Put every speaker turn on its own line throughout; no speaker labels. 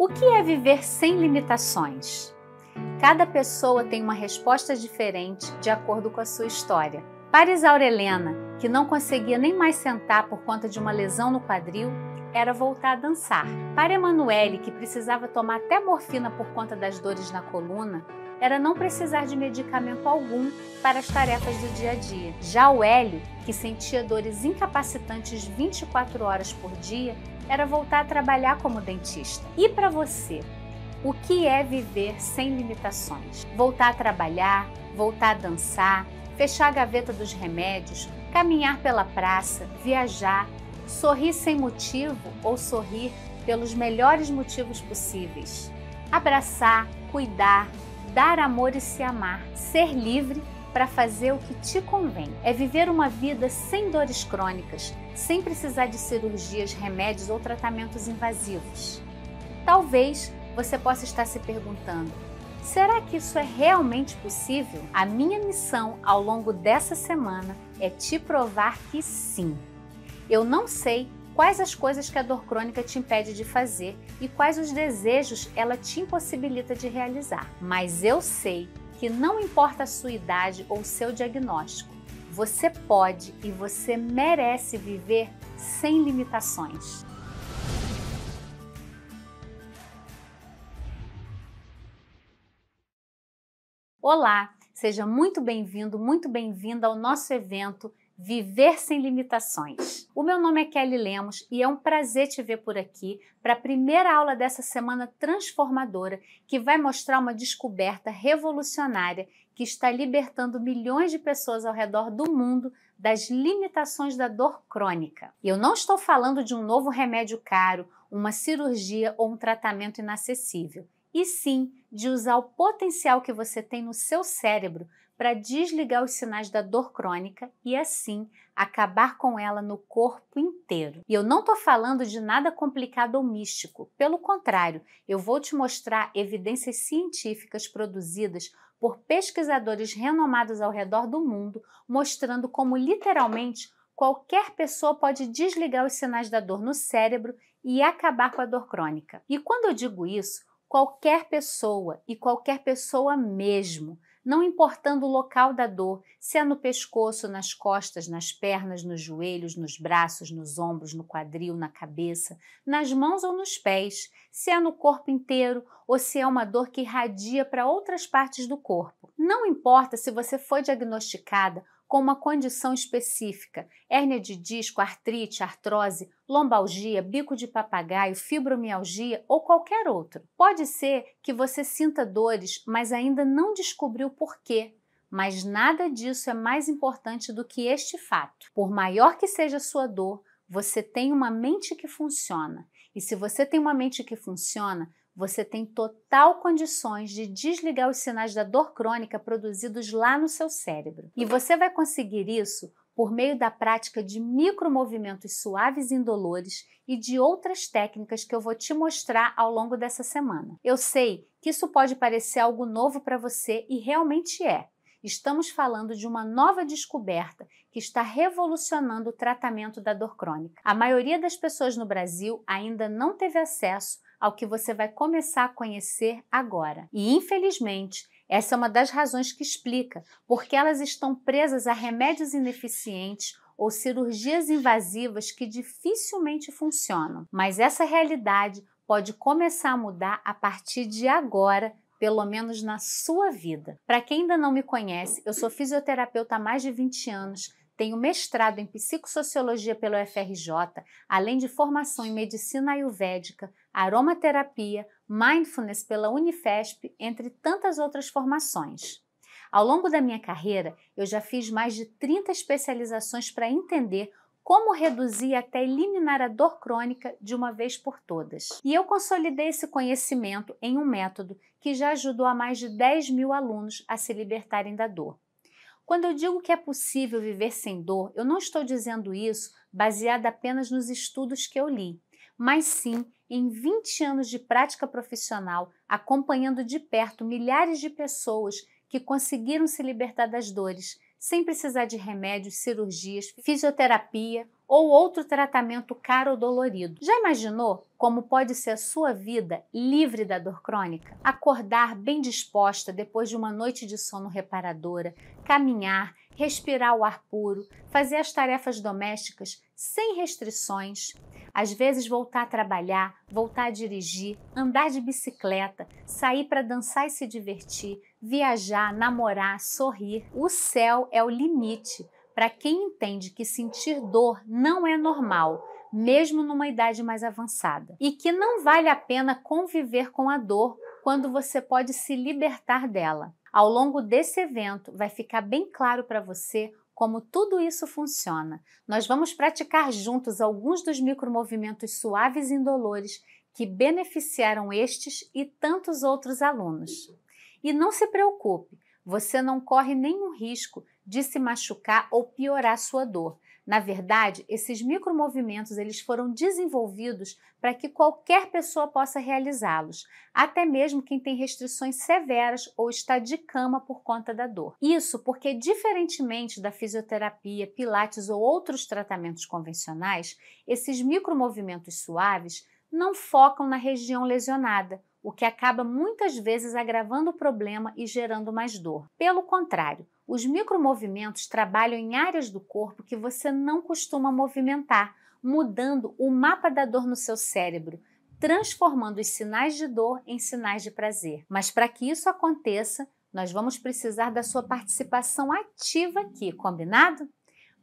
O que é viver sem limitações? Cada pessoa tem uma resposta diferente de acordo com a sua história. Para Isaura Helena, que não conseguia nem mais sentar por conta de uma lesão no quadril, era voltar a dançar. Para Emanuele, que precisava tomar até morfina por conta das dores na coluna, era não precisar de medicamento algum para as tarefas do dia a dia. Já o Hélio, que sentia dores incapacitantes 24 horas por dia, era voltar a trabalhar como dentista. E para você, o que é viver sem limitações? Voltar a trabalhar, voltar a dançar, fechar a gaveta dos remédios, caminhar pela praça, viajar, sorrir sem motivo ou sorrir pelos melhores motivos possíveis. Abraçar, cuidar, dar amor e se amar, ser livre para fazer o que te convém. É viver uma vida sem dores crônicas, sem precisar de cirurgias, remédios ou tratamentos invasivos. Talvez você possa estar se perguntando: será que isso é realmente possível? A minha missão ao longo dessa semana é te provar que sim. Eu não sei quais as coisas que a dor crônica te impede de fazer e quais os desejos ela te impossibilita de realizar, mas eu sei que não importa a sua idade ou seu diagnóstico, você pode e você merece viver sem limitações. Olá, seja muito bem-vindo, muito bem-vinda ao nosso evento Viver sem limitações. O meu nome é Kelly Lemos e é um prazer te ver por aqui para a primeira aula dessa semana transformadora que vai mostrar uma descoberta revolucionária que está libertando milhões de pessoas ao redor do mundo das limitações da dor crônica. eu não estou falando de um novo remédio caro, uma cirurgia ou um tratamento inacessível, e sim de usar o potencial que você tem no seu cérebro para desligar os sinais da dor crônica e assim acabar com ela no corpo inteiro. E eu não estou falando de nada complicado ou místico, pelo contrário, eu vou te mostrar evidências científicas produzidas por pesquisadores renomados ao redor do mundo, mostrando como literalmente qualquer pessoa pode desligar os sinais da dor no cérebro e acabar com a dor crônica. E quando eu digo isso, qualquer pessoa e qualquer pessoa mesmo não importando o local da dor, se é no pescoço, nas costas, nas pernas, nos joelhos, nos braços, nos ombros, no quadril, na cabeça, nas mãos ou nos pés, se é no corpo inteiro ou se é uma dor que irradia para outras partes do corpo. Não importa se você foi diagnosticada com uma condição específica, hérnia de disco, artrite, artrose, lombalgia, bico de papagaio, fibromialgia ou qualquer outro. Pode ser que você sinta dores, mas ainda não descobriu por quê. Mas nada disso é mais importante do que este fato. Por maior que seja a sua dor, você tem uma mente que funciona. E se você tem uma mente que funciona, você tem total condições de desligar os sinais da dor crônica produzidos lá no seu cérebro. E você vai conseguir isso por meio da prática de micromovimentos suaves e indolores e de outras técnicas que eu vou te mostrar ao longo dessa semana. Eu sei que isso pode parecer algo novo para você e realmente é estamos falando de uma nova descoberta que está revolucionando o tratamento da dor crônica. A maioria das pessoas no Brasil ainda não teve acesso ao que você vai começar a conhecer agora. E infelizmente, essa é uma das razões que explica porque elas estão presas a remédios ineficientes ou cirurgias invasivas que dificilmente funcionam. Mas essa realidade pode começar a mudar a partir de agora pelo menos na sua vida. Para quem ainda não me conhece, eu sou fisioterapeuta há mais de 20 anos, tenho mestrado em psicossociologia pela UFRJ, além de formação em medicina ayurvédica, aromaterapia, mindfulness pela Unifesp, entre tantas outras formações. Ao longo da minha carreira, eu já fiz mais de 30 especializações para entender como reduzir até eliminar a dor crônica de uma vez por todas. E eu consolidei esse conhecimento em um método que já ajudou a mais de 10 mil alunos a se libertarem da dor. Quando eu digo que é possível viver sem dor, eu não estou dizendo isso baseado apenas nos estudos que eu li, mas sim em 20 anos de prática profissional, acompanhando de perto milhares de pessoas que conseguiram se libertar das dores sem precisar de remédios, cirurgias, fisioterapia ou outro tratamento caro ou dolorido. Já imaginou como pode ser a sua vida livre da dor crônica? Acordar bem disposta depois de uma noite de sono reparadora, caminhar, respirar o ar puro, fazer as tarefas domésticas sem restrições, às vezes voltar a trabalhar, voltar a dirigir, andar de bicicleta, sair para dançar e se divertir, viajar, namorar, sorrir. O céu é o limite para quem entende que sentir dor não é normal, mesmo numa idade mais avançada, e que não vale a pena conviver com a dor quando você pode se libertar dela. Ao longo desse evento, vai ficar bem claro para você como tudo isso funciona. Nós vamos praticar juntos alguns dos micromovimentos suaves e indolores que beneficiaram estes e tantos outros alunos. E não se preocupe, você não corre nenhum risco de se machucar ou piorar sua dor. Na verdade, esses micromovimentos eles foram desenvolvidos para que qualquer pessoa possa realizá-los, até mesmo quem tem restrições severas ou está de cama por conta da dor. Isso porque, diferentemente da fisioterapia, pilates ou outros tratamentos convencionais, esses micromovimentos suaves não focam na região lesionada, o que acaba muitas vezes agravando o problema e gerando mais dor. Pelo contrário, os micromovimentos trabalham em áreas do corpo que você não costuma movimentar, mudando o mapa da dor no seu cérebro, transformando os sinais de dor em sinais de prazer. Mas para que isso aconteça, nós vamos precisar da sua participação ativa aqui, combinado?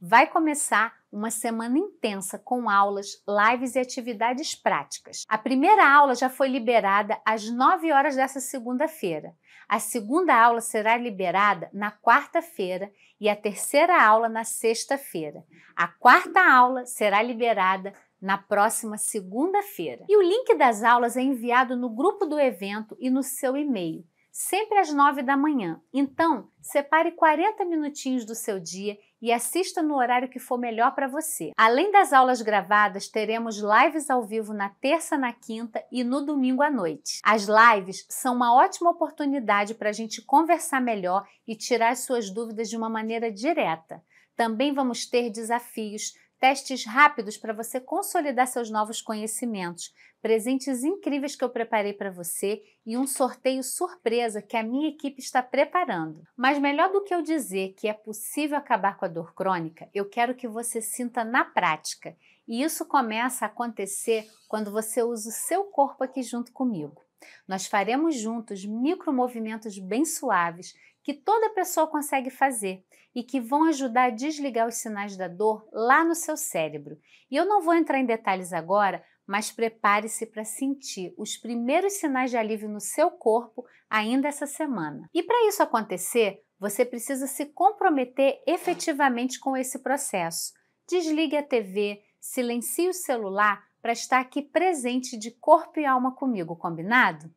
vai começar uma semana intensa com aulas, lives e atividades práticas. A primeira aula já foi liberada às 9 horas dessa segunda-feira. A segunda aula será liberada na quarta-feira e a terceira aula na sexta-feira. A quarta aula será liberada na próxima segunda-feira. E o link das aulas é enviado no grupo do evento e no seu e-mail sempre às 9 da manhã. Então, separe 40 minutinhos do seu dia e assista no horário que for melhor para você. Além das aulas gravadas, teremos lives ao vivo na terça, na quinta e no domingo à noite. As lives são uma ótima oportunidade para a gente conversar melhor e tirar suas dúvidas de uma maneira direta. Também vamos ter desafios testes rápidos para você consolidar seus novos conhecimentos, presentes incríveis que eu preparei para você e um sorteio surpresa que a minha equipe está preparando. Mas melhor do que eu dizer que é possível acabar com a dor crônica, eu quero que você sinta na prática. E isso começa a acontecer quando você usa o seu corpo aqui junto comigo. Nós faremos juntos micromovimentos bem suaves que toda pessoa consegue fazer e que vão ajudar a desligar os sinais da dor lá no seu cérebro. E eu não vou entrar em detalhes agora, mas prepare-se para sentir os primeiros sinais de alívio no seu corpo ainda essa semana. E para isso acontecer, você precisa se comprometer efetivamente com esse processo. Desligue a TV, silencie o celular para estar aqui presente de corpo e alma comigo, combinado?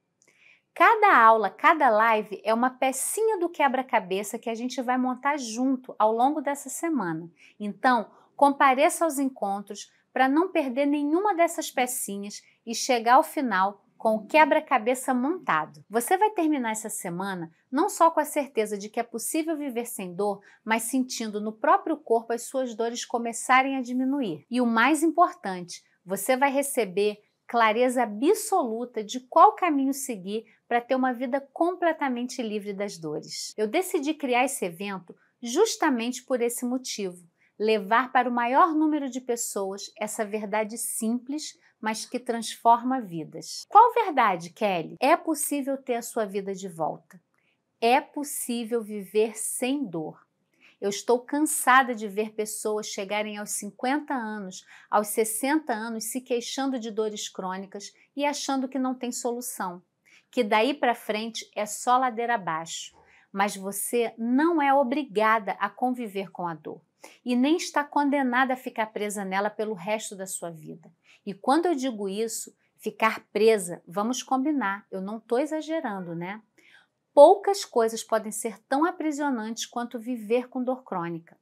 Cada aula, cada live é uma pecinha do quebra-cabeça que a gente vai montar junto ao longo dessa semana. Então, compareça aos encontros para não perder nenhuma dessas pecinhas e chegar ao final com o quebra-cabeça montado. Você vai terminar essa semana não só com a certeza de que é possível viver sem dor, mas sentindo no próprio corpo as suas dores começarem a diminuir. E o mais importante, você vai receber clareza absoluta de qual caminho seguir para ter uma vida completamente livre das dores. Eu decidi criar esse evento justamente por esse motivo levar para o maior número de pessoas essa verdade simples, mas que transforma vidas. Qual verdade, Kelly? É possível ter a sua vida de volta. É possível viver sem dor. Eu estou cansada de ver pessoas chegarem aos 50 anos, aos 60 anos se queixando de dores crônicas e achando que não tem solução que daí para frente é só ladeira abaixo, mas você não é obrigada a conviver com a dor e nem está condenada a ficar presa nela pelo resto da sua vida. E quando eu digo isso, ficar presa, vamos combinar, eu não estou exagerando, né? Poucas coisas podem ser tão aprisionantes quanto viver com dor crônica.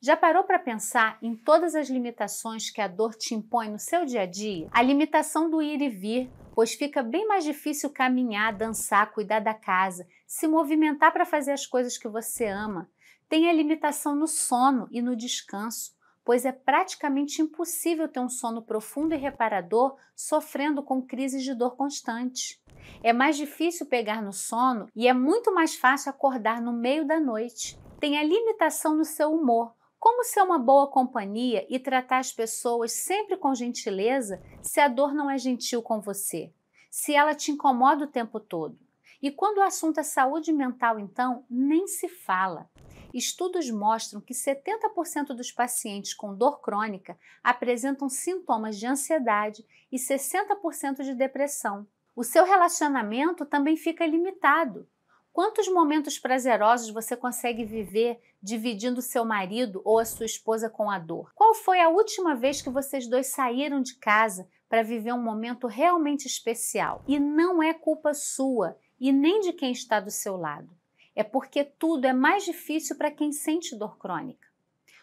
Já parou para pensar em todas as limitações que a dor te impõe no seu dia a dia? A limitação do ir e vir, pois fica bem mais difícil caminhar, dançar, cuidar da casa, se movimentar para fazer as coisas que você ama. Tem a limitação no sono e no descanso, pois é praticamente impossível ter um sono profundo e reparador sofrendo com crises de dor constante. É mais difícil pegar no sono e é muito mais fácil acordar no meio da noite. Tem a limitação no seu humor, como ser uma boa companhia e tratar as pessoas sempre com gentileza se a dor não é gentil com você? Se ela te incomoda o tempo todo? E quando o assunto é saúde mental, então, nem se fala. Estudos mostram que 70% dos pacientes com dor crônica apresentam sintomas de ansiedade e 60% de depressão. O seu relacionamento também fica limitado. Quantos momentos prazerosos você consegue viver dividindo seu marido ou a sua esposa com a dor? Qual foi a última vez que vocês dois saíram de casa para viver um momento realmente especial? E não é culpa sua e nem de quem está do seu lado. É porque tudo é mais difícil para quem sente dor crônica.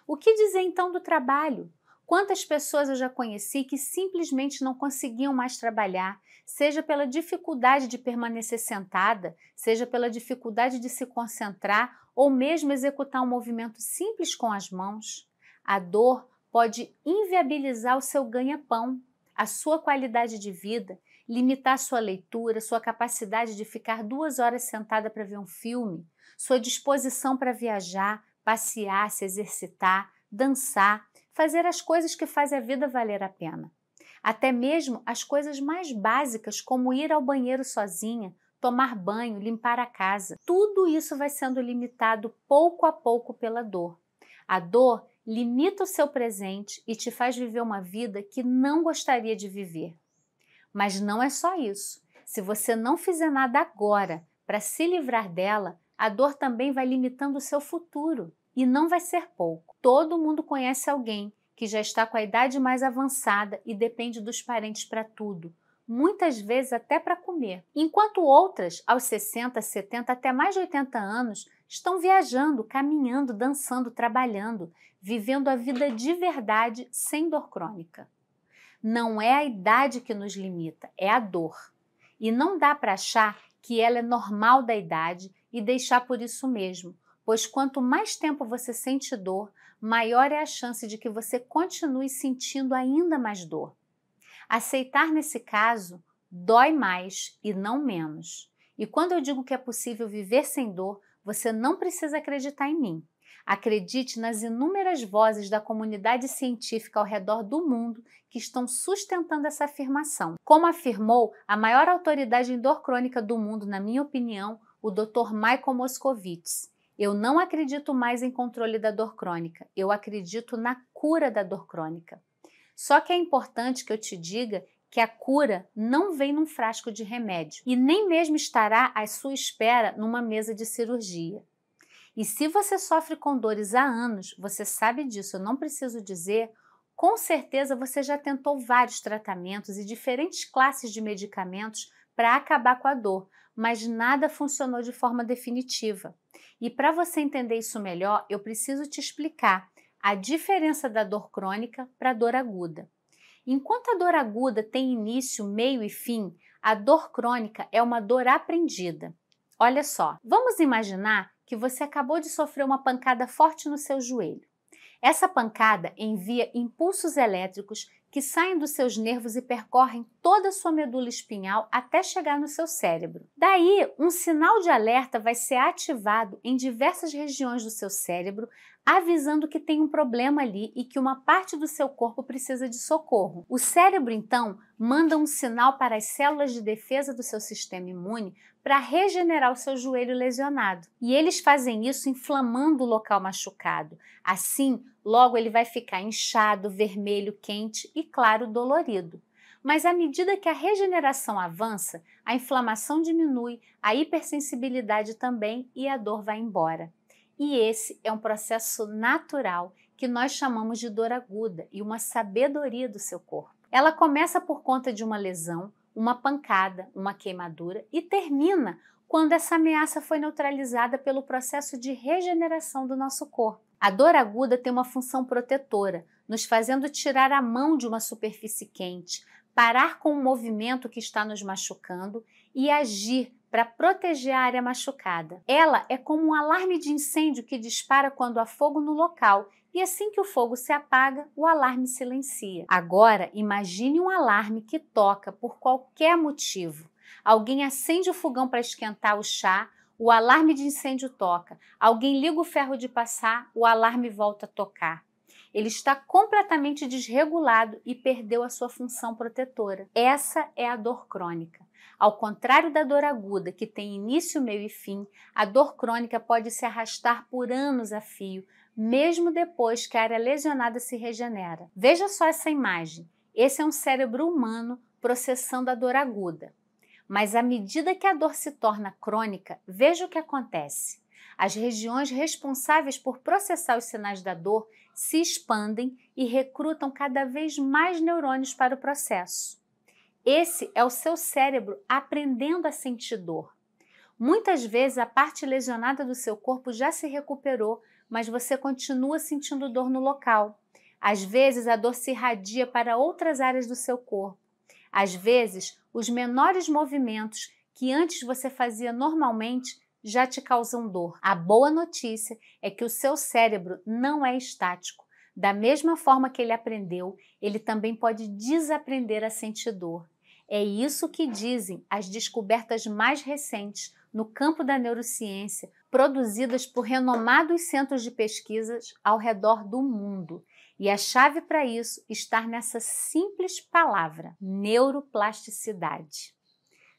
O que dizer então do trabalho? Quantas pessoas eu já conheci que simplesmente não conseguiam mais trabalhar, seja pela dificuldade de permanecer sentada, seja pela dificuldade de se concentrar ou mesmo executar um movimento simples com as mãos. A dor pode inviabilizar o seu ganha-pão, a sua qualidade de vida, limitar sua leitura, sua capacidade de ficar duas horas sentada para ver um filme, sua disposição para viajar, passear, se exercitar, dançar, fazer as coisas que fazem a vida valer a pena. Até mesmo as coisas mais básicas, como ir ao banheiro sozinha, tomar banho, limpar a casa. Tudo isso vai sendo limitado pouco a pouco pela dor. A dor limita o seu presente e te faz viver uma vida que não gostaria de viver. Mas não é só isso. Se você não fizer nada agora para se livrar dela, a dor também vai limitando o seu futuro e não vai ser pouco. Todo mundo conhece alguém que já está com a idade mais avançada e depende dos parentes para tudo, muitas vezes até para comer, enquanto outras, aos 60, 70, até mais de 80 anos, estão viajando, caminhando, dançando, trabalhando, vivendo a vida de verdade sem dor crônica. Não é a idade que nos limita, é a dor. E não dá para achar que ela é normal da idade e deixar por isso mesmo, pois quanto mais tempo você sente dor, maior é a chance de que você continue sentindo ainda mais dor. Aceitar, nesse caso, dói mais e não menos. E quando eu digo que é possível viver sem dor, você não precisa acreditar em mim. Acredite nas inúmeras vozes da comunidade científica ao redor do mundo que estão sustentando essa afirmação. Como afirmou a maior autoridade em dor crônica do mundo, na minha opinião, o Dr. Michael Moscovitz. Eu não acredito mais em controle da dor crônica, eu acredito na cura da dor crônica. Só que é importante que eu te diga que a cura não vem num frasco de remédio e nem mesmo estará à sua espera numa mesa de cirurgia. E se você sofre com dores há anos, você sabe disso, eu não preciso dizer, com certeza você já tentou vários tratamentos e diferentes classes de medicamentos para acabar com a dor, mas nada funcionou de forma definitiva. E para você entender isso melhor, eu preciso te explicar a diferença da dor crônica para a dor aguda. Enquanto a dor aguda tem início, meio e fim, a dor crônica é uma dor aprendida. Olha só, vamos imaginar que você acabou de sofrer uma pancada forte no seu joelho. Essa pancada envia impulsos elétricos que saem dos seus nervos e percorrem toda a sua medula espinhal até chegar no seu cérebro. Daí, um sinal de alerta vai ser ativado em diversas regiões do seu cérebro avisando que tem um problema ali e que uma parte do seu corpo precisa de socorro. O cérebro, então, manda um sinal para as células de defesa do seu sistema imune para regenerar o seu joelho lesionado. E eles fazem isso inflamando o local machucado. Assim, logo ele vai ficar inchado, vermelho, quente e, claro, dolorido mas à medida que a regeneração avança, a inflamação diminui, a hipersensibilidade também e a dor vai embora. E esse é um processo natural que nós chamamos de dor aguda e uma sabedoria do seu corpo. Ela começa por conta de uma lesão, uma pancada, uma queimadura e termina quando essa ameaça foi neutralizada pelo processo de regeneração do nosso corpo. A dor aguda tem uma função protetora, nos fazendo tirar a mão de uma superfície quente, parar com o movimento que está nos machucando e agir para proteger a área machucada. Ela é como um alarme de incêndio que dispara quando há fogo no local e assim que o fogo se apaga, o alarme silencia. Agora, imagine um alarme que toca por qualquer motivo. Alguém acende o fogão para esquentar o chá, o alarme de incêndio toca. Alguém liga o ferro de passar, o alarme volta a tocar. Ele está completamente desregulado e perdeu a sua função protetora. Essa é a dor crônica. Ao contrário da dor aguda, que tem início, meio e fim, a dor crônica pode se arrastar por anos a fio, mesmo depois que a área lesionada se regenera. Veja só essa imagem. Esse é um cérebro humano processando a dor aguda. Mas à medida que a dor se torna crônica, veja o que acontece. As regiões responsáveis por processar os sinais da dor se expandem e recrutam cada vez mais neurônios para o processo. Esse é o seu cérebro aprendendo a sentir dor. Muitas vezes a parte lesionada do seu corpo já se recuperou, mas você continua sentindo dor no local. Às vezes a dor se irradia para outras áreas do seu corpo. Às vezes, os menores movimentos que antes você fazia normalmente já te causam dor. A boa notícia é que o seu cérebro não é estático. Da mesma forma que ele aprendeu, ele também pode desaprender a sentir dor. É isso que dizem as descobertas mais recentes no campo da neurociência, produzidas por renomados centros de pesquisas ao redor do mundo. E a chave para isso está nessa simples palavra: neuroplasticidade.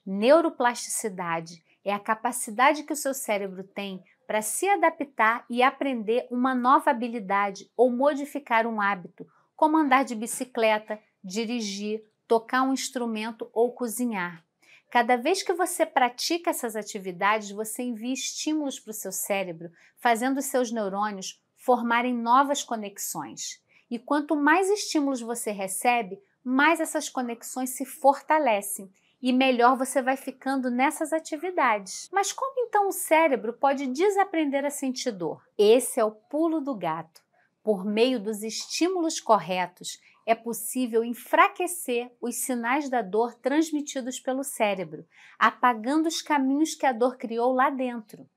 Neuroplasticidade é a capacidade que o seu cérebro tem para se adaptar e aprender uma nova habilidade ou modificar um hábito, como andar de bicicleta, dirigir tocar um instrumento ou cozinhar. Cada vez que você pratica essas atividades, você envia estímulos para o seu cérebro, fazendo seus neurônios formarem novas conexões. E quanto mais estímulos você recebe, mais essas conexões se fortalecem e melhor você vai ficando nessas atividades. Mas como então o cérebro pode desaprender a sentir dor? Esse é o pulo do gato. Por meio dos estímulos corretos, é possível enfraquecer os sinais da dor transmitidos pelo cérebro, apagando os caminhos que a dor criou lá dentro.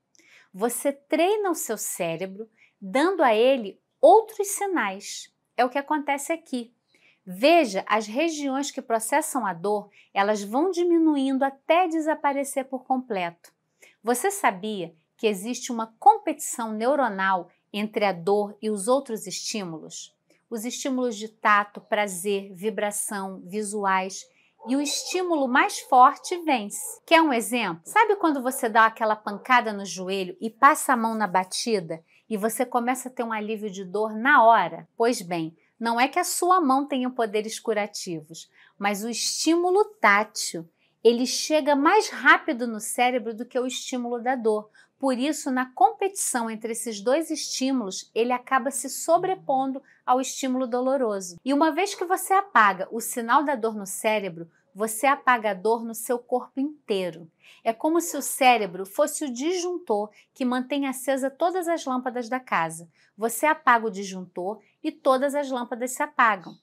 Você treina o seu cérebro dando a ele outros sinais. É o que acontece aqui. Veja, as regiões que processam a dor, elas vão diminuindo até desaparecer por completo. Você sabia que existe uma competição neuronal entre a dor e os outros estímulos? os estímulos de tato, prazer, vibração, visuais e o estímulo mais forte vence. Quer um exemplo? Sabe quando você dá aquela pancada no joelho e passa a mão na batida e você começa a ter um alívio de dor na hora? Pois bem, não é que a sua mão tenha poderes curativos, mas o estímulo tátil ele chega mais rápido no cérebro do que o estímulo da dor, por isso, na competição entre esses dois estímulos, ele acaba se sobrepondo ao estímulo doloroso. E uma vez que você apaga o sinal da dor no cérebro, você apaga a dor no seu corpo inteiro. É como se o cérebro fosse o disjuntor que mantém acesa todas as lâmpadas da casa. Você apaga o disjuntor e todas as lâmpadas se apagam.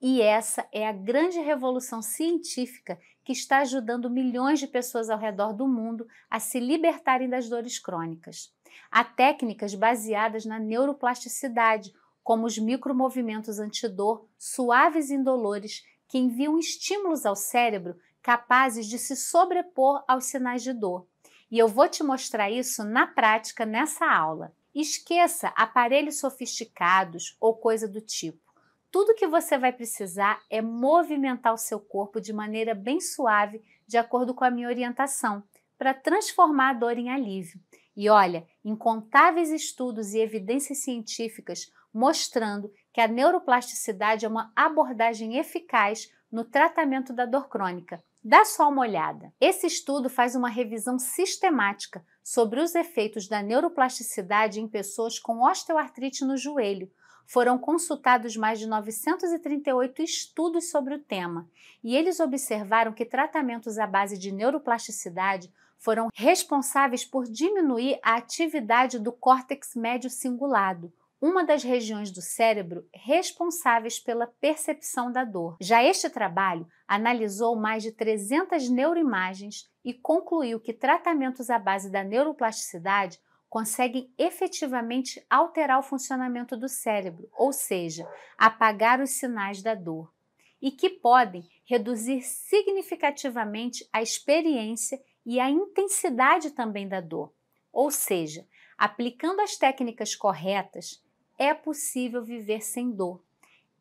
E essa é a grande revolução científica que está ajudando milhões de pessoas ao redor do mundo a se libertarem das dores crônicas. Há técnicas baseadas na neuroplasticidade, como os micromovimentos antidor, suaves e indolores, que enviam estímulos ao cérebro capazes de se sobrepor aos sinais de dor. E eu vou te mostrar isso na prática nessa aula. Esqueça aparelhos sofisticados ou coisa do tipo. Tudo que você vai precisar é movimentar o seu corpo de maneira bem suave, de acordo com a minha orientação, para transformar a dor em alívio. E olha, incontáveis estudos e evidências científicas mostrando que a neuroplasticidade é uma abordagem eficaz no tratamento da dor crônica. Dá só uma olhada. Esse estudo faz uma revisão sistemática sobre os efeitos da neuroplasticidade em pessoas com osteoartrite no joelho, foram consultados mais de 938 estudos sobre o tema e eles observaram que tratamentos à base de neuroplasticidade foram responsáveis por diminuir a atividade do córtex médio cingulado, uma das regiões do cérebro responsáveis pela percepção da dor. Já este trabalho analisou mais de 300 neuroimagens e concluiu que tratamentos à base da neuroplasticidade conseguem efetivamente alterar o funcionamento do cérebro, ou seja, apagar os sinais da dor, e que podem reduzir significativamente a experiência e a intensidade também da dor. Ou seja, aplicando as técnicas corretas, é possível viver sem dor.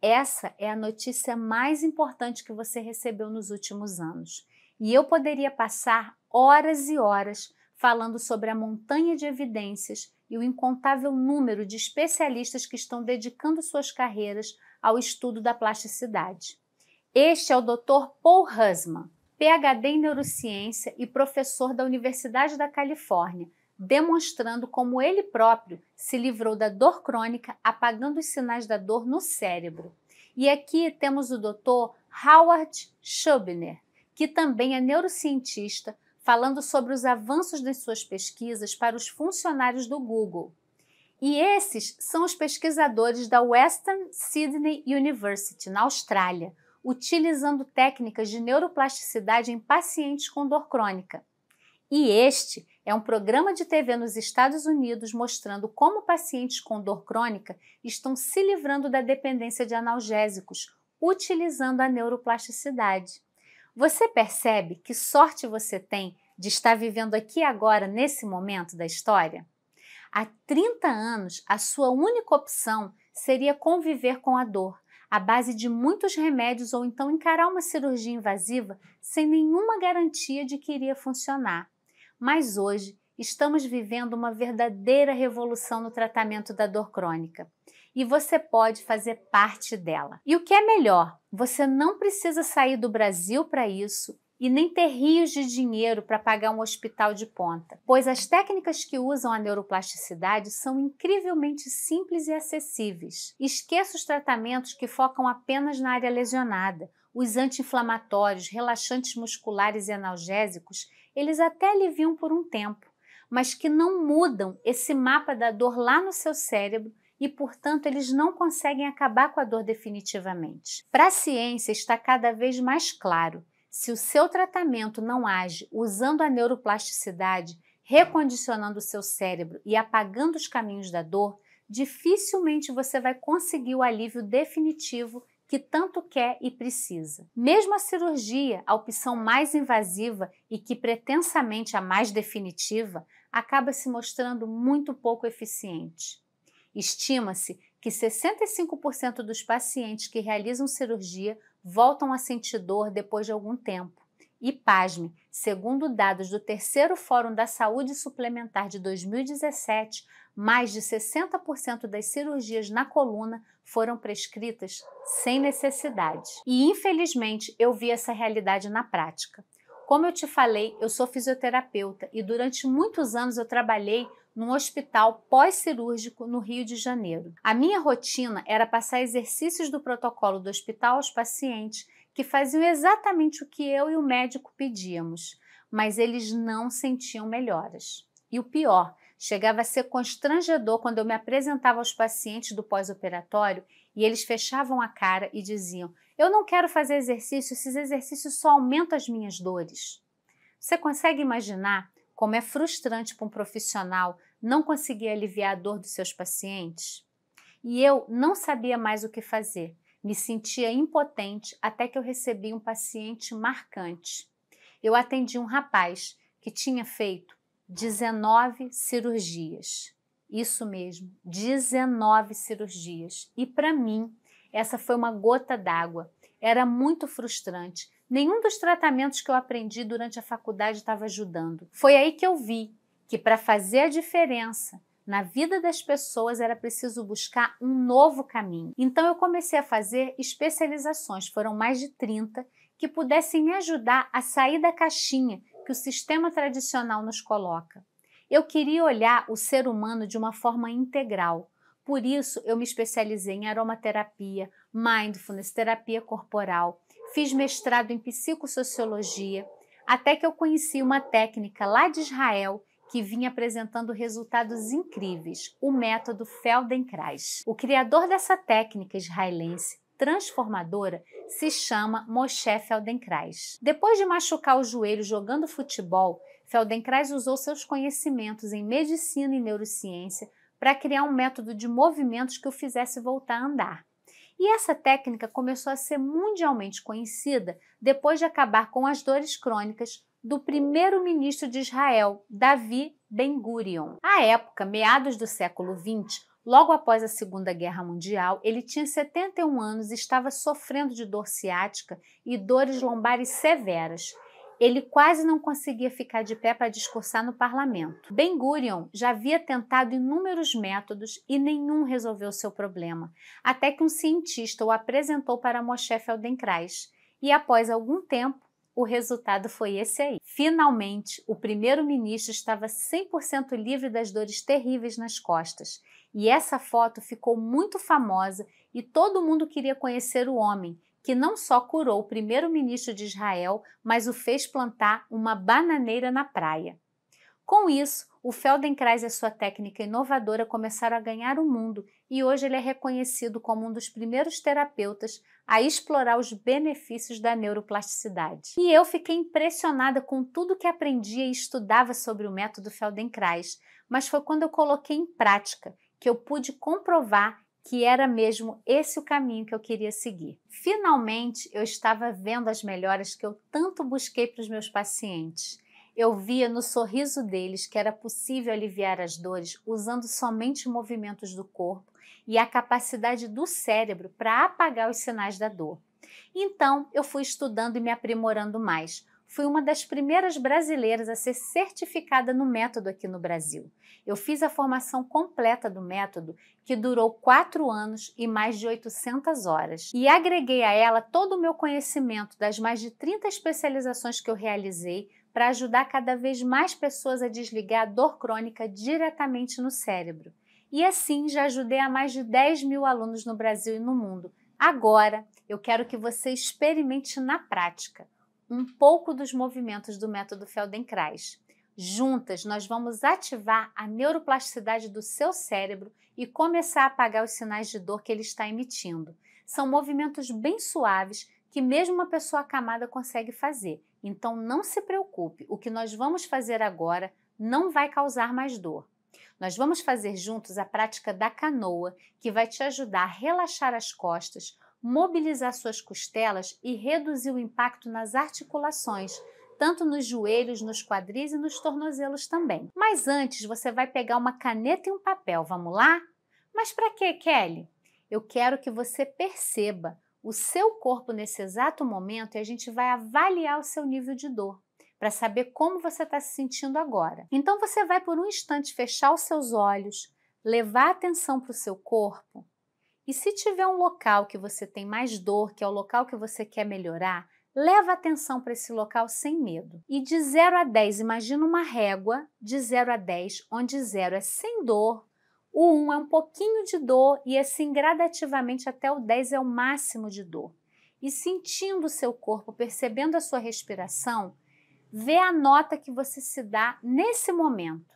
Essa é a notícia mais importante que você recebeu nos últimos anos. E eu poderia passar horas e horas falando sobre a montanha de evidências e o incontável número de especialistas que estão dedicando suas carreiras ao estudo da plasticidade. Este é o Dr. Paul Husman, PhD em neurociência e professor da Universidade da Califórnia, demonstrando como ele próprio se livrou da dor crônica apagando os sinais da dor no cérebro. E aqui temos o Dr. Howard Schubner, que também é neurocientista, falando sobre os avanços das suas pesquisas para os funcionários do Google. E esses são os pesquisadores da Western Sydney University, na Austrália, utilizando técnicas de neuroplasticidade em pacientes com dor crônica. E este é um programa de TV nos Estados Unidos mostrando como pacientes com dor crônica estão se livrando da dependência de analgésicos, utilizando a neuroplasticidade. Você percebe que sorte você tem de estar vivendo aqui agora, nesse momento da história? Há 30 anos, a sua única opção seria conviver com a dor, à base de muitos remédios ou então encarar uma cirurgia invasiva sem nenhuma garantia de que iria funcionar. Mas hoje, estamos vivendo uma verdadeira revolução no tratamento da dor crônica e você pode fazer parte dela. E o que é melhor, você não precisa sair do Brasil para isso e nem ter rios de dinheiro para pagar um hospital de ponta, pois as técnicas que usam a neuroplasticidade são incrivelmente simples e acessíveis. Esqueça os tratamentos que focam apenas na área lesionada. Os anti-inflamatórios, relaxantes musculares e analgésicos, eles até aliviam por um tempo, mas que não mudam esse mapa da dor lá no seu cérebro e, portanto, eles não conseguem acabar com a dor definitivamente. Para a ciência, está cada vez mais claro: se o seu tratamento não age usando a neuroplasticidade, recondicionando o seu cérebro e apagando os caminhos da dor, dificilmente você vai conseguir o alívio definitivo que tanto quer e precisa. Mesmo a cirurgia, a opção mais invasiva e que pretensamente é a mais definitiva, acaba se mostrando muito pouco eficiente. Estima-se que 65% dos pacientes que realizam cirurgia voltam a sentir dor depois de algum tempo. E pasme, segundo dados do terceiro Fórum da Saúde Suplementar de 2017, mais de 60% das cirurgias na coluna foram prescritas sem necessidade. E infelizmente eu vi essa realidade na prática. Como eu te falei, eu sou fisioterapeuta e durante muitos anos eu trabalhei num hospital pós-cirúrgico no Rio de Janeiro. A minha rotina era passar exercícios do protocolo do hospital aos pacientes que faziam exatamente o que eu e o médico pedíamos, mas eles não sentiam melhoras. E o pior, chegava a ser constrangedor quando eu me apresentava aos pacientes do pós-operatório e eles fechavam a cara e diziam: Eu não quero fazer exercício, esses exercícios só aumentam as minhas dores. Você consegue imaginar como é frustrante para um profissional não conseguia aliviar a dor dos seus pacientes e eu não sabia mais o que fazer. Me sentia impotente até que eu recebi um paciente marcante. Eu atendi um rapaz que tinha feito 19 cirurgias. Isso mesmo, 19 cirurgias. E para mim, essa foi uma gota d'água. Era muito frustrante. Nenhum dos tratamentos que eu aprendi durante a faculdade estava ajudando. Foi aí que eu vi que para fazer a diferença na vida das pessoas era preciso buscar um novo caminho. Então eu comecei a fazer especializações, foram mais de 30, que pudessem me ajudar a sair da caixinha que o sistema tradicional nos coloca. Eu queria olhar o ser humano de uma forma integral. Por isso, eu me especializei em aromaterapia, mindfulness, terapia corporal, fiz mestrado em psicossociologia, até que eu conheci uma técnica lá de Israel que vinha apresentando resultados incríveis, o método Feldenkrais. O criador dessa técnica israelense transformadora se chama Moshe Feldenkrais. Depois de machucar o joelho jogando futebol, Feldenkrais usou seus conhecimentos em medicina e neurociência para criar um método de movimentos que o fizesse voltar a andar. E essa técnica começou a ser mundialmente conhecida depois de acabar com as dores crônicas do primeiro-ministro de Israel, Davi Ben-Gurion. À época, meados do século XX, Logo após a Segunda Guerra Mundial, ele tinha 71 anos e estava sofrendo de dor ciática e dores lombares severas. Ele quase não conseguia ficar de pé para discursar no parlamento. Ben Gurion já havia tentado inúmeros métodos e nenhum resolveu seu problema, até que um cientista o apresentou para Moshe Feldenkrais. E após algum tempo, o resultado foi esse aí. Finalmente, o primeiro-ministro estava 100% livre das dores terríveis nas costas. E essa foto ficou muito famosa e todo mundo queria conhecer o homem, que não só curou o primeiro-ministro de Israel, mas o fez plantar uma bananeira na praia. Com isso, o Feldenkrais e a sua técnica inovadora começaram a ganhar o mundo e hoje ele é reconhecido como um dos primeiros terapeutas a explorar os benefícios da neuroplasticidade. E eu fiquei impressionada com tudo que aprendia e estudava sobre o método Feldenkrais, mas foi quando eu coloquei em prática que eu pude comprovar que era mesmo esse o caminho que eu queria seguir. Finalmente, eu estava vendo as melhoras que eu tanto busquei para os meus pacientes eu via no sorriso deles que era possível aliviar as dores usando somente movimentos do corpo e a capacidade do cérebro para apagar os sinais da dor. Então, eu fui estudando e me aprimorando mais. Fui uma das primeiras brasileiras a ser certificada no método aqui no Brasil. Eu fiz a formação completa do método, que durou quatro anos e mais de 800 horas, e agreguei a ela todo o meu conhecimento das mais de 30 especializações que eu realizei, para ajudar cada vez mais pessoas a desligar a dor crônica diretamente no cérebro. E assim já ajudei a mais de 10 mil alunos no Brasil e no mundo. Agora eu quero que você experimente na prática um pouco dos movimentos do método Feldenkrais. Juntas, nós vamos ativar a neuroplasticidade do seu cérebro e começar a apagar os sinais de dor que ele está emitindo. São movimentos bem suaves que mesmo uma pessoa acamada consegue fazer então não se preocupe, o que nós vamos fazer agora não vai causar mais dor. Nós vamos fazer juntos a prática da canoa, que vai te ajudar a relaxar as costas, mobilizar suas costelas e reduzir o impacto nas articulações, tanto nos joelhos, nos quadris e nos tornozelos também. Mas antes, você vai pegar uma caneta e um papel, vamos lá? Mas para que, Kelly? Eu quero que você perceba o seu corpo nesse exato momento e a gente vai avaliar o seu nível de dor para saber como você está se sentindo agora. Então você vai por um instante fechar os seus olhos, levar atenção para o seu corpo e se tiver um local que você tem mais dor, que é o local que você quer melhorar, leva atenção para esse local sem medo. E de 0 a 10, imagina uma régua de 0 a 10, onde 0 é sem dor, o 1 é um pouquinho de dor e assim gradativamente até o 10 é o máximo de dor. E sentindo o seu corpo, percebendo a sua respiração, vê a nota que você se dá nesse momento.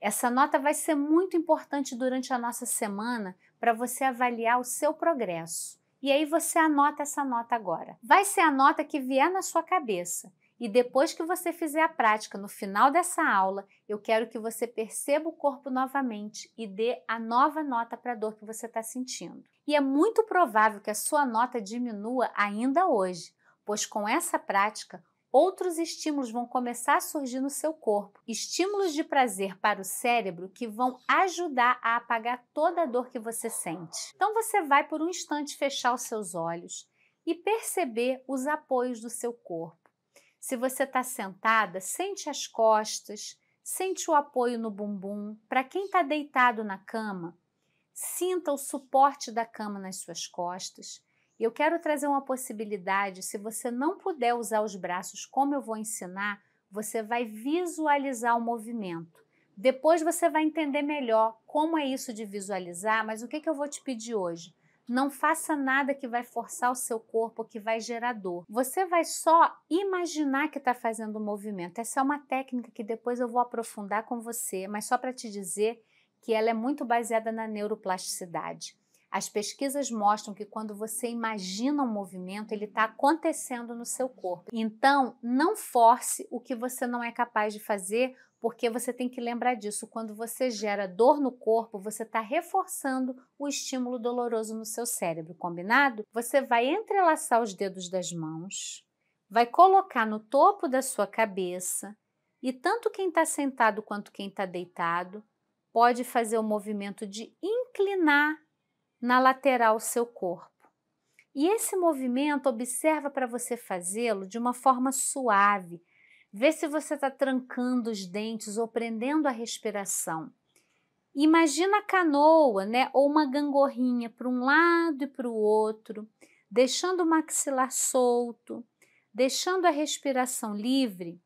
Essa nota vai ser muito importante durante a nossa semana para você avaliar o seu progresso. E aí você anota essa nota agora. Vai ser a nota que vier na sua cabeça. E depois que você fizer a prática, no final dessa aula, eu quero que você perceba o corpo novamente e dê a nova nota para a dor que você está sentindo. E é muito provável que a sua nota diminua ainda hoje, pois com essa prática, outros estímulos vão começar a surgir no seu corpo, estímulos de prazer para o cérebro que vão ajudar a apagar toda a dor que você sente. Então você vai por um instante fechar os seus olhos e perceber os apoios do seu corpo. Se você está sentada, sente as costas, sente o apoio no bumbum. Para quem está deitado na cama, sinta o suporte da cama nas suas costas. E eu quero trazer uma possibilidade: se você não puder usar os braços como eu vou ensinar, você vai visualizar o movimento. Depois você vai entender melhor como é isso de visualizar, mas o que, que eu vou te pedir hoje? Não faça nada que vai forçar o seu corpo, que vai gerar dor. Você vai só imaginar que está fazendo o um movimento. Essa é uma técnica que depois eu vou aprofundar com você, mas só para te dizer que ela é muito baseada na neuroplasticidade. As pesquisas mostram que quando você imagina um movimento, ele está acontecendo no seu corpo. Então, não force o que você não é capaz de fazer porque você tem que lembrar disso. Quando você gera dor no corpo, você está reforçando o estímulo doloroso no seu cérebro, combinado? Você vai entrelaçar os dedos das mãos, vai colocar no topo da sua cabeça, e tanto quem está sentado quanto quem está deitado pode fazer o movimento de inclinar na lateral o seu corpo. E esse movimento, observa para você fazê-lo de uma forma suave, Vê se você está trancando os dentes ou prendendo a respiração. Imagina a canoa, né, ou uma gangorrinha para um lado e para o outro, deixando o maxilar solto, deixando a respiração livre.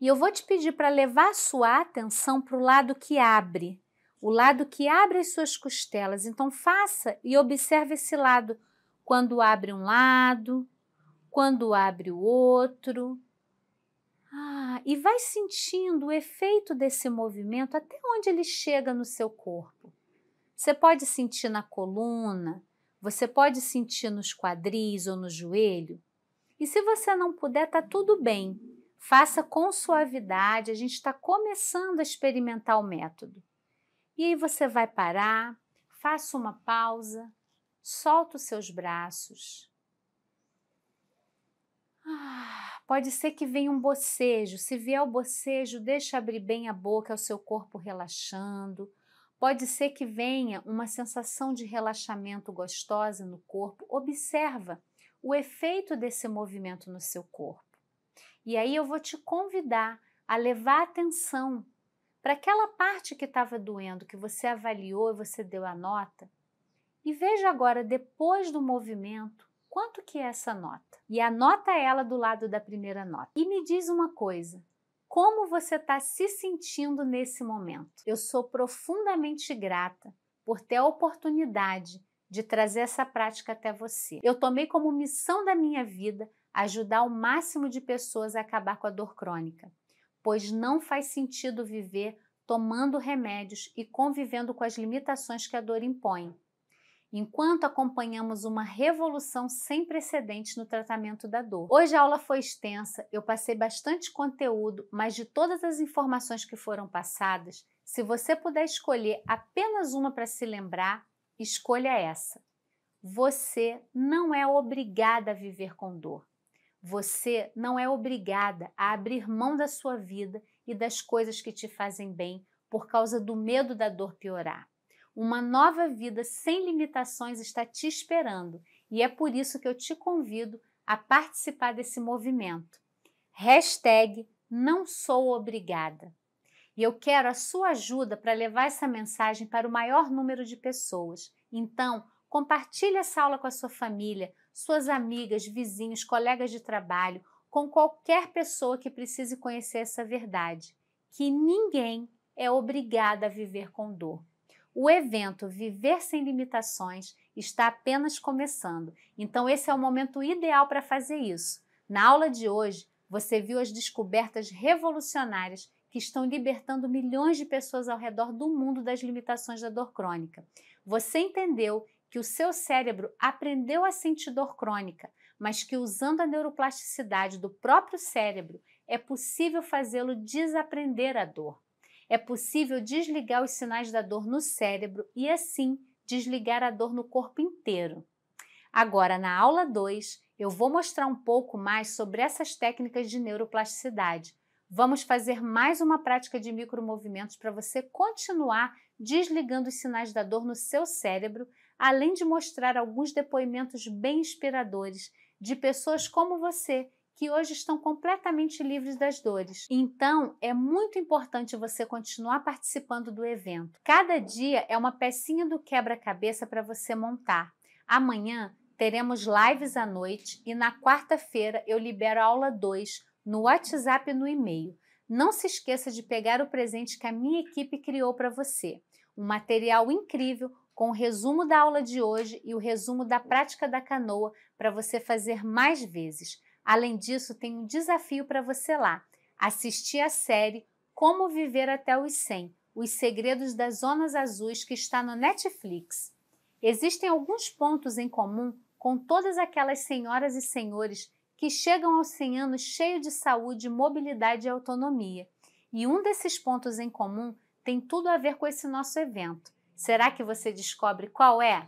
E eu vou te pedir para levar a sua atenção para o lado que abre, o lado que abre as suas costelas. Então faça e observe esse lado quando abre um lado, quando abre o outro e vai sentindo o efeito desse movimento até onde ele chega no seu corpo. Você pode sentir na coluna, você pode sentir nos quadris ou no joelho. E se você não puder, tá tudo bem. Faça com suavidade, a gente está começando a experimentar o método. E aí você vai parar, faça uma pausa, solta os seus braços, ah, pode ser que venha um bocejo. Se vier o bocejo, deixa abrir bem a boca, é o seu corpo relaxando. Pode ser que venha uma sensação de relaxamento gostosa no corpo. Observa o efeito desse movimento no seu corpo. E aí eu vou te convidar a levar atenção para aquela parte que estava doendo, que você avaliou e você deu a nota. E veja agora, depois do movimento, quanto que é essa nota? E anota ela do lado da primeira nota. E me diz uma coisa, como você está se sentindo nesse momento? Eu sou profundamente grata por ter a oportunidade de trazer essa prática até você. Eu tomei como missão da minha vida ajudar o máximo de pessoas a acabar com a dor crônica, pois não faz sentido viver tomando remédios e convivendo com as limitações que a dor impõe enquanto acompanhamos uma revolução sem precedentes no tratamento da dor. Hoje a aula foi extensa, eu passei bastante conteúdo, mas de todas as informações que foram passadas, se você puder escolher apenas uma para se lembrar, escolha essa. Você não é obrigada a viver com dor. Você não é obrigada a abrir mão da sua vida e das coisas que te fazem bem por causa do medo da dor piorar. Uma nova vida sem limitações está te esperando e é por isso que eu te convido a participar desse movimento. Hashtag não sou obrigada. E eu quero a sua ajuda para levar essa mensagem para o maior número de pessoas. Então, compartilhe essa aula com a sua família, suas amigas, vizinhos, colegas de trabalho, com qualquer pessoa que precise conhecer essa verdade, que ninguém é obrigada a viver com dor. O evento Viver Sem Limitações está apenas começando, então esse é o momento ideal para fazer isso. Na aula de hoje, você viu as descobertas revolucionárias que estão libertando milhões de pessoas ao redor do mundo das limitações da dor crônica. Você entendeu que o seu cérebro aprendeu a sentir dor crônica, mas que usando a neuroplasticidade do próprio cérebro é possível fazê-lo desaprender a dor é possível desligar os sinais da dor no cérebro e, assim, desligar a dor no corpo inteiro. Agora, na aula 2, eu vou mostrar um pouco mais sobre essas técnicas de neuroplasticidade. Vamos fazer mais uma prática de micromovimentos para você continuar desligando os sinais da dor no seu cérebro, além de mostrar alguns depoimentos bem inspiradores de pessoas como você que hoje estão completamente livres das dores. Então, é muito importante você continuar participando do evento. Cada dia é uma pecinha do quebra-cabeça para você montar. Amanhã teremos lives à noite e na quarta-feira eu libero a aula 2 no WhatsApp e no e-mail. Não se esqueça de pegar o presente que a minha equipe criou para você. Um material incrível com o resumo da aula de hoje e o resumo da prática da canoa para você fazer mais vezes. Além disso, tem um desafio para você lá: assistir a série Como Viver Até os 100 Os Segredos das Zonas Azuis, que está no Netflix. Existem alguns pontos em comum com todas aquelas senhoras e senhores que chegam aos 100 anos cheios de saúde, mobilidade e autonomia. E um desses pontos em comum tem tudo a ver com esse nosso evento. Será que você descobre qual é?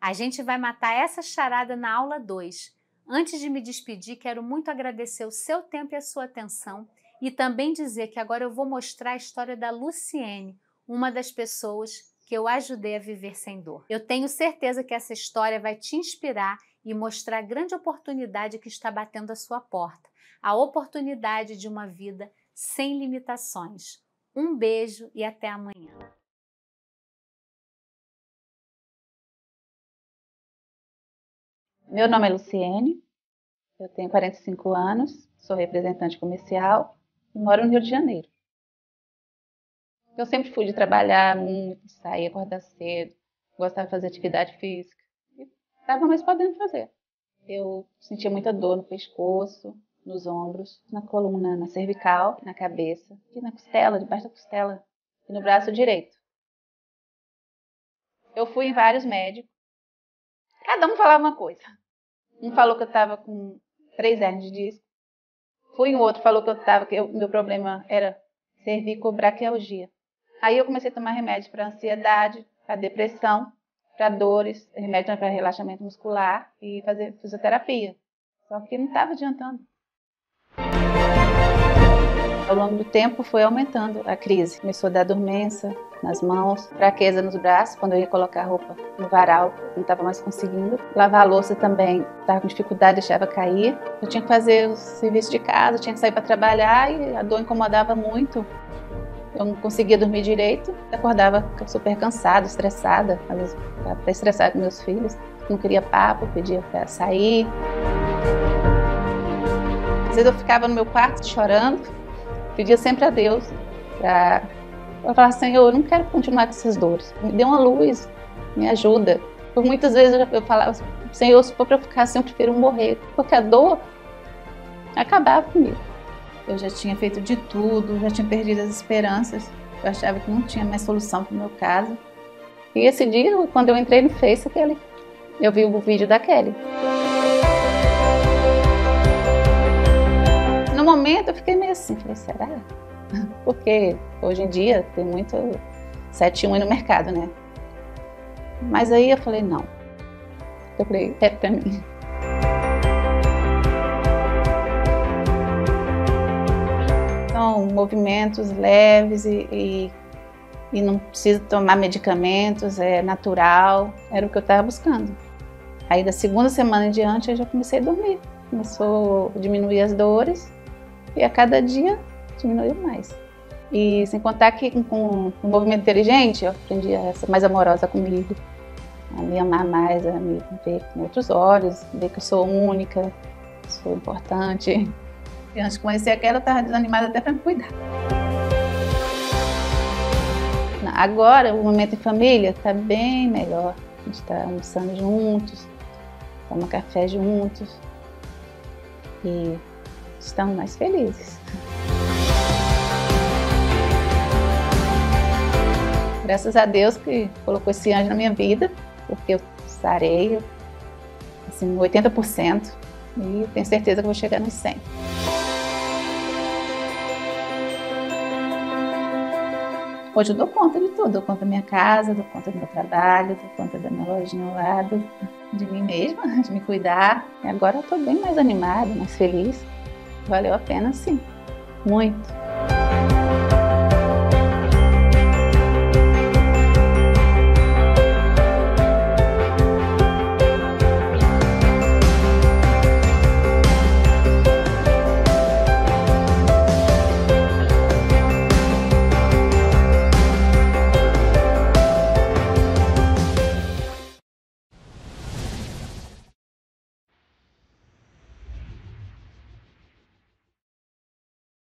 A gente vai matar essa charada na aula 2. Antes de me despedir, quero muito agradecer o seu tempo e a sua atenção e também dizer que agora eu vou mostrar a história da Luciene, uma das pessoas que eu ajudei a viver sem dor. Eu tenho certeza que essa história vai te inspirar e mostrar a grande oportunidade que está batendo à sua porta a oportunidade de uma vida sem limitações. Um beijo e até amanhã.
Meu nome é Luciene, eu tenho 45 anos, sou representante comercial e moro no Rio de Janeiro. Eu sempre fui de trabalhar muito, sair, acordar cedo, gostava de fazer atividade física e estava mais podendo fazer. Eu sentia muita dor no pescoço, nos ombros, na coluna, na cervical, na cabeça e na costela, debaixo da costela e no braço direito. Eu fui em vários médicos Cada um falava uma coisa. Um falou que eu estava com três hernias, de disco. Fui um outro falou que eu estava que o meu problema era cervicobraquialgia. Aí eu comecei a tomar remédio para ansiedade, para depressão, para dores, remédio para relaxamento muscular e fazer fisioterapia. Só que não estava adiantando. Ao longo do tempo foi aumentando a crise. Começou a dar dormência, nas mãos, fraqueza nos braços, quando eu ia colocar a roupa no varal, não estava mais conseguindo. Lavar a louça também, estava com dificuldade, deixava cair. Eu tinha que fazer o serviço de casa, tinha que sair para trabalhar e a dor incomodava muito. Eu não conseguia dormir direito, acordava super cansada, estressada, às vezes até estressada com meus filhos. Não queria papo, pedia para sair. Às vezes eu ficava no meu quarto chorando, pedia sempre a Deus para Vai falar, Senhor, eu não quero continuar com essas dores. Me dê uma luz, me ajuda. Por muitas vezes eu falava, Senhor, se for para ficar assim, eu prefiro morrer, porque a dor acabava comigo. Eu já tinha feito de tudo, já tinha perdido as esperanças. Eu achava que não tinha mais solução para o meu caso. E esse dia, quando eu entrei no Face, Kelly, eu vi o vídeo da Kelly. No momento, eu fiquei meio assim, falei, será? porque hoje em dia tem muito 7.1 aí no mercado, né? Mas aí eu falei, não. Eu falei, é pra mim. Então, movimentos leves e, e, e não preciso tomar medicamentos, é natural, era o que eu estava buscando. Aí da segunda semana em diante eu já comecei a dormir, começou a diminuir as dores e a cada dia diminuiu mais. E sem contar que com, o movimento inteligente eu aprendi a ser mais amorosa comigo, a me amar mais, a me ver com outros olhos, ver que eu sou única, sou importante. E antes de conhecer aquela, eu estava desanimada até para me cuidar. Agora, o momento em família está bem melhor. A gente está almoçando juntos, toma café juntos e estamos mais felizes. Graças a Deus que colocou esse anjo na minha vida, porque eu sarei assim, 80% e tenho certeza que vou chegar nos 100%. Hoje eu dou conta de tudo, dou conta da minha casa, dou conta do meu trabalho, dou conta da minha lojinha ao lado, de mim mesma, de me cuidar. E agora eu estou bem mais animada, mais feliz. Valeu a pena, sim. Muito.